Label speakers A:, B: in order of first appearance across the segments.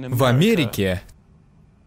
A: В Америке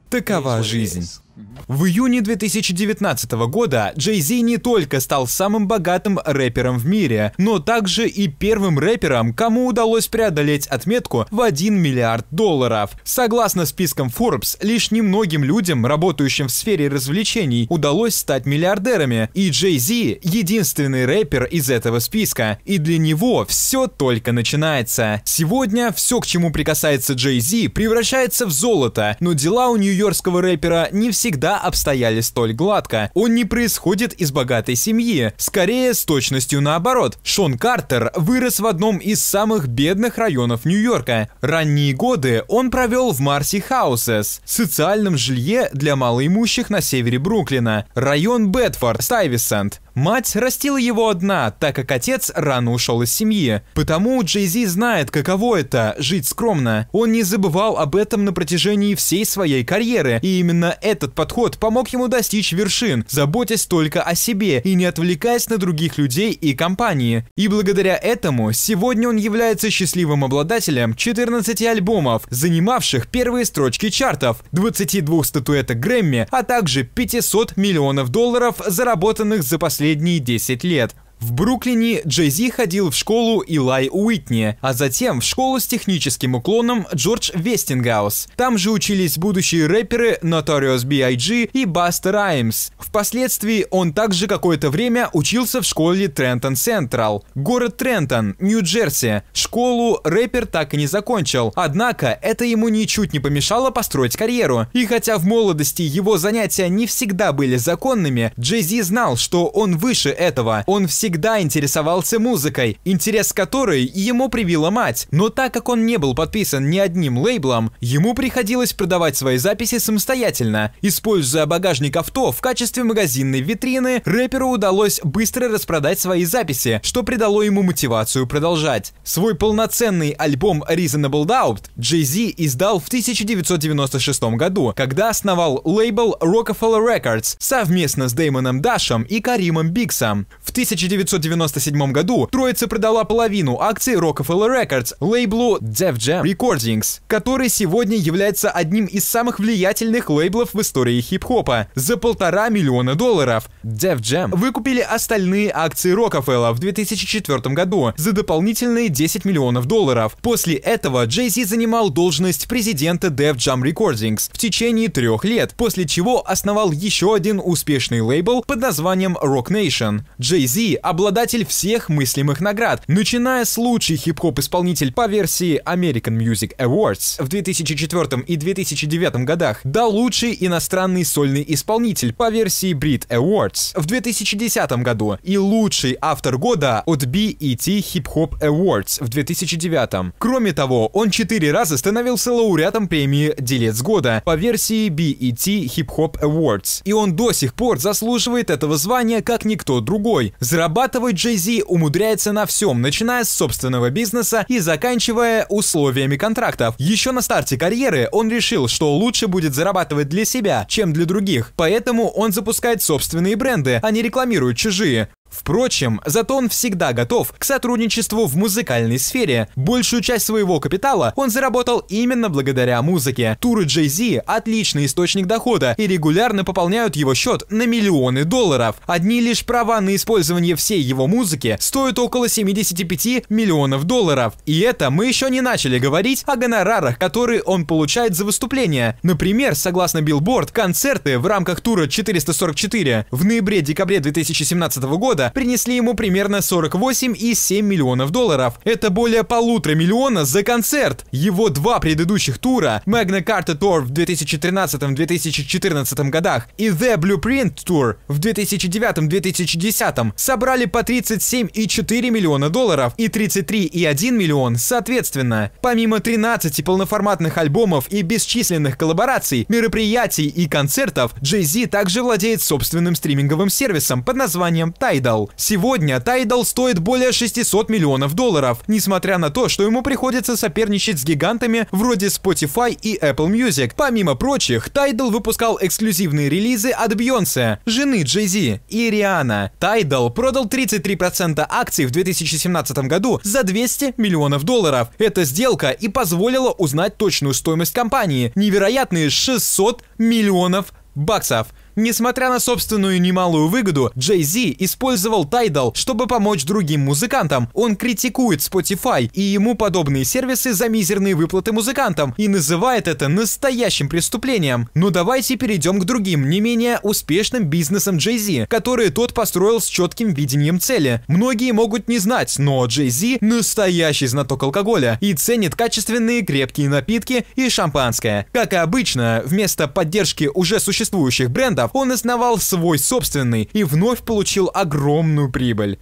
A: такова жизнь. В июне 2019 года Джей Зи не только стал самым богатым рэпером в мире, но также и первым рэпером, кому удалось преодолеть отметку в 1 миллиард долларов. Согласно спискам Forbes, лишь немногим людям, работающим в сфере развлечений, удалось стать миллиардерами, и Джей Зи — единственный рэпер из этого списка, и для него все только начинается. Сегодня все, к чему прикасается Джей Зи, превращается в золото, но дела у нью-йоркского рэпера не все всегда обстояли столь гладко. Он не происходит из богатой семьи, скорее с точностью наоборот. Шон Картер вырос в одном из самых бедных районов Нью-Йорка. Ранние годы он провел в Марси Хаусес, социальном жилье для малоимущих на севере Бруклина, район Бетфорд, Стайвисент. Мать растила его одна, так как отец рано ушел из семьи. Потому Джей Зи знает, каково это – жить скромно. Он не забывал об этом на протяжении всей своей карьеры, и именно этот подход помог ему достичь вершин, заботясь только о себе и не отвлекаясь на других людей и компании. И благодаря этому сегодня он является счастливым обладателем 14 альбомов, занимавших первые строчки чартов, 22 статуэток Грэмми, а также 500 миллионов долларов, заработанных за последние последние 10 лет, в Бруклине Джей Зи ходил в школу Илай Уитни, а затем в школу с техническим уклоном Джордж Вестингаус. Там же учились будущие рэперы Notorious B.I.G. и Баста Раймс. Впоследствии он также какое-то время учился в школе Трентон Централ. Город Трентон, Нью-Джерси. Школу рэпер так и не закончил, однако это ему ничуть не помешало построить карьеру. И хотя в молодости его занятия не всегда были законными, Джей Зи знал, что он выше этого. Он все всегда интересовался музыкой, интерес которой ему привила мать. Но так как он не был подписан ни одним лейблом, ему приходилось продавать свои записи самостоятельно. Используя багажник авто в качестве магазинной витрины, рэперу удалось быстро распродать свои записи, что придало ему мотивацию продолжать. Свой полноценный альбом Reasonable Doubt Джей Зи издал в 1996 году, когда основал лейбл Rockefeller Records совместно с Дэймоном Дашем и Каримом Биксом. В 19 1997 году Троица продала половину акций Rockefeller Records лейблу Def Jam Recordings, который сегодня является одним из самых влиятельных лейблов в истории хип-хопа за полтора миллиона долларов. Def Jam выкупили остальные акции Рокфелла в 2004 году за дополнительные 10 миллионов долларов. После этого Джей Зи занимал должность президента Def Jam Recordings в течение трех лет, после чего основал еще один успешный лейбл под названием Rock Nation. Джей Зи обладатель всех мыслимых наград, начиная с лучший хип-хоп-исполнитель по версии American Music Awards в 2004 и 2009 годах до лучший иностранный сольный исполнитель по версии Brit Awards в 2010 году и лучший автор года от BET Hip Hop Awards в 2009. Кроме того, он четыре раза становился лауреатом премии «Делец года» по версии BET Hip Hop Awards, и он до сих пор заслуживает этого звания как никто другой, заработав Зарабатывать Джей Зи умудряется на всем, начиная с собственного бизнеса и заканчивая условиями контрактов. Еще на старте карьеры он решил, что лучше будет зарабатывать для себя, чем для других, поэтому он запускает собственные бренды, а не рекламирует чужие. Впрочем, зато он всегда готов к сотрудничеству в музыкальной сфере. Большую часть своего капитала он заработал именно благодаря музыке. Туры Джей Зи – отличный источник дохода и регулярно пополняют его счет на миллионы долларов. Одни лишь права на использование всей его музыки стоят около 75 миллионов долларов. И это мы еще не начали говорить о гонорарах, которые он получает за выступления. Например, согласно Billboard, концерты в рамках тура 444 в ноябре-декабре 2017 года месяца принесли ему примерно 48,7 миллионов долларов. Это более полутора миллиона за концерт. Его два предыдущих тура Magna Carta Tour в 2013-2014 годах и The Blueprint Tour в 2009-2010 собрали по 37,4 миллиона долларов и 33,1 миллион соответственно. Помимо 13 полноформатных альбомов и бесчисленных коллабораций, мероприятий и концертов, Jay-Z также владеет собственным стриминговым сервисом под названием Tidal. Tidal. Сегодня Tidal стоит более 600 миллионов долларов, несмотря на то, что ему приходится соперничать с гигантами вроде Spotify и Apple Music. Помимо прочих, Tidal выпускал эксклюзивные релизы от Бьонсе, жены Джей-Зи и Риана. Tidal продал 33% акций в 2017 году за 200 миллионов долларов. Эта сделка и позволила узнать точную стоимость компании – невероятные 600 миллионов баксов. Несмотря на собственную немалую выгоду, Джей Зи использовал Tidal, чтобы помочь другим музыкантам. Он критикует Spotify и ему подобные сервисы за мизерные выплаты музыкантам и называет это настоящим преступлением. Но ну, давайте перейдем к другим, не менее успешным бизнесам Джей Зи, которые тот построил с четким видением цели. Многие могут не знать, но Джей Зи настоящий знаток алкоголя и ценит качественные крепкие напитки и шампанское. Как и обычно, вместо поддержки уже существующих брендов, бизнесов он основал свой собственный и вновь получил огромную прибыль.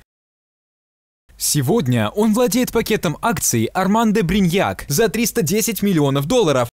A: Сегодня он владеет пакетом акций Арманде Бриньяк за 310 миллионов долларов,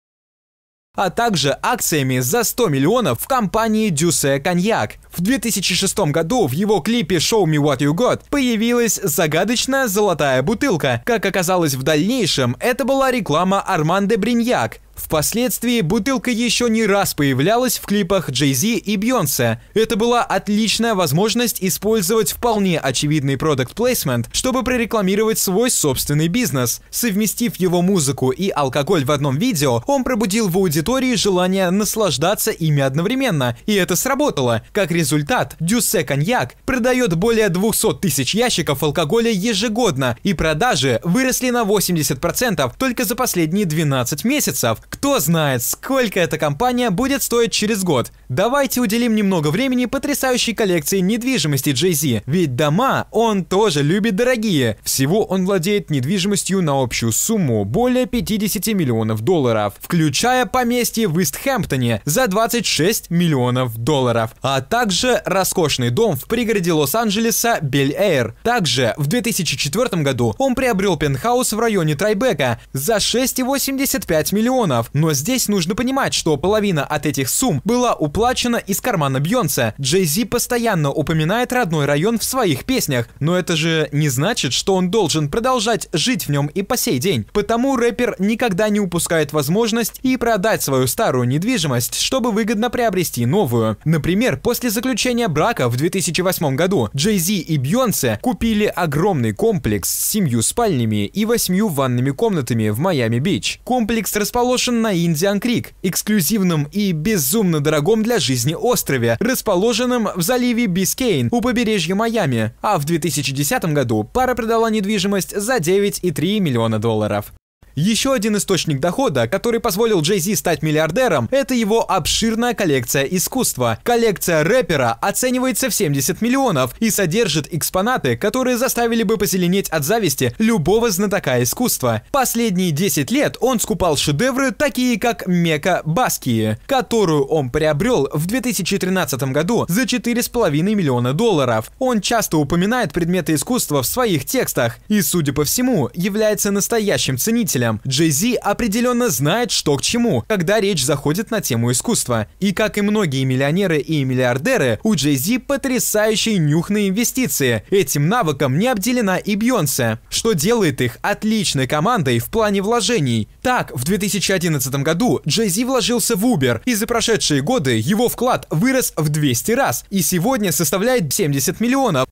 A: а также акциями за 100 миллионов в компании Дюсе Коньяк. В 2006 году в его клипе «Show me what you got» появилась загадочная золотая бутылка. Как оказалось в дальнейшем, это была реклама Арманде Бриньяк. Впоследствии бутылка еще не раз появлялась в клипах Джей Зи и Бьонса. Это была отличная возможность использовать вполне очевидный продукт плейсмент, чтобы прорекламировать свой собственный бизнес. Совместив его музыку и алкоголь в одном видео, он пробудил в аудитории желание наслаждаться ими одновременно, и это сработало. Как результат, Дюссе Коньяк продает более 200 тысяч ящиков алкоголя ежегодно, и продажи выросли на 80% только за последние 12 месяцев. Кто знает, сколько эта компания будет стоить через год. Давайте уделим немного времени потрясающей коллекции недвижимости Jay-Z, ведь дома он тоже любит дорогие. Всего он владеет недвижимостью на общую сумму более 50 миллионов долларов, включая поместье в Истхэмптоне за 26 миллионов долларов, а также роскошный дом в пригороде Лос-Анджелеса Бель-Эйр. Также в 2004 году он приобрел пентхаус в районе Трайбека за 6,85 миллионов миллионов. Но здесь нужно понимать, что половина от этих сумм была уплачена из кармана Бьонса. Джей Зи постоянно упоминает родной район в своих песнях, но это же не значит, что он должен продолжать жить в нем и по сей день. Потому рэпер никогда не упускает возможность и продать свою старую недвижимость, чтобы выгодно приобрести новую. Например, после заключения брака в 2008 году Джей Зи и Бьонсе купили огромный комплекс с семью спальнями и восьмью ванными комнатами в Майами-Бич. Комплекс расположен брошен на Индиан Крик, эксклюзивном и безумно дорогом для жизни острове, расположенном в заливе Бискейн у побережья Майами, а в 2010 году пара продала недвижимость за 9,3 миллиона долларов. Еще один источник дохода, который позволил Джей Зи стать миллиардером, это его обширная коллекция искусства. Коллекция рэпера оценивается в 70 миллионов и содержит экспонаты, которые заставили бы позеленеть от зависти любого знатока искусства. Последние 10 лет он скупал шедевры, такие как Мека Баски, которую он приобрел в 2013 году за 4,5 миллиона долларов. Он часто упоминает предметы искусства в своих текстах и, судя по всему, является настоящим ценителем слушателям. Джей Зи определенно знает, что к чему, когда речь заходит на тему искусства. И как и многие миллионеры и миллиардеры, у Джей Зи потрясающий нюх на инвестиции. Этим навыком не обделена и Бьонсе, что делает их отличной командой в плане вложений. Так, в 2011 году Джей Зи вложился в Uber, и за прошедшие годы его вклад вырос в 200 раз, и сегодня составляет 70 миллионов.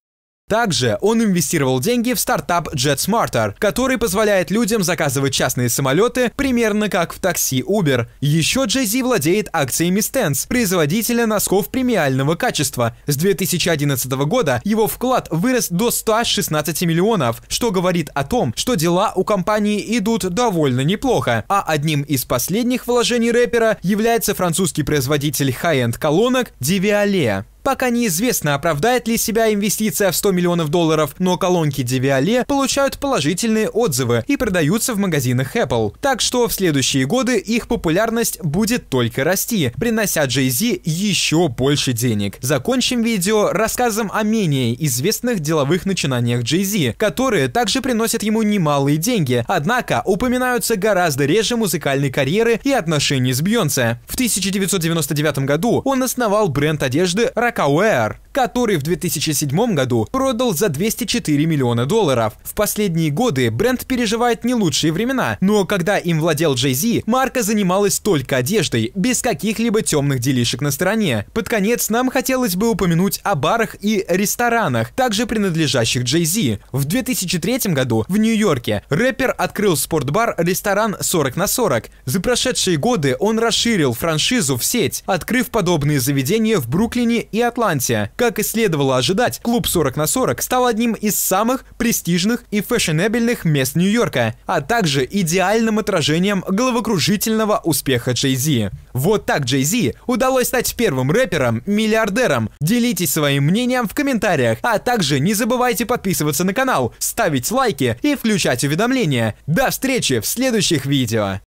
A: Также он инвестировал деньги в стартап JetSmarter, который позволяет людям заказывать частные самолеты примерно как в такси Uber. Еще Джейзи владеет акциями Stance, производителя носков премиального качества. С 2011 года его вклад вырос до 116 миллионов, что говорит о том, что дела у компании идут довольно неплохо. А одним из последних вложений рэпера является французский производитель хай-энд колонок Divialet. Пока неизвестно, оправдает ли себя инвестиция в 100 миллионов долларов, но колонки Devialet получают положительные отзывы и продаются в магазинах Apple. Так что в следующие годы их популярность будет только расти, принося Jay-Z еще больше денег. Закончим видео рассказом о менее известных деловых начинаниях Jay-Z, которые также приносят ему немалые деньги, однако упоминаются гораздо реже музыкальной карьеры и отношений с Бьонсе. В 1999 году он основал бренд одежды Track Aware который в 2007 году продал за 204 миллиона долларов. В последние годы бренд переживает не лучшие времена, но когда им владел Джей Зи, марка занималась только одеждой, без каких-либо темных делишек на стороне. Под конец нам хотелось бы упомянуть о барах и ресторанах, также принадлежащих Джей Зи. В 2003 году в Нью-Йорке рэпер открыл спортбар-ресторан 40 на 40. За прошедшие годы он расширил франшизу в сеть, открыв подобные заведения в Бруклине и Атланте. Как как и следовало ожидать, клуб 40 на 40 стал одним из самых престижных и фешенебельных мест Нью-Йорка, а также идеальным отражением головокружительного успеха Джей-Зи. Вот так Джей-Зи удалось стать первым рэпером, миллиардером. Делитесь своим мнением в комментариях, а также не забывайте подписываться на канал, ставить лайки и включать уведомления. До встречи в следующих видео!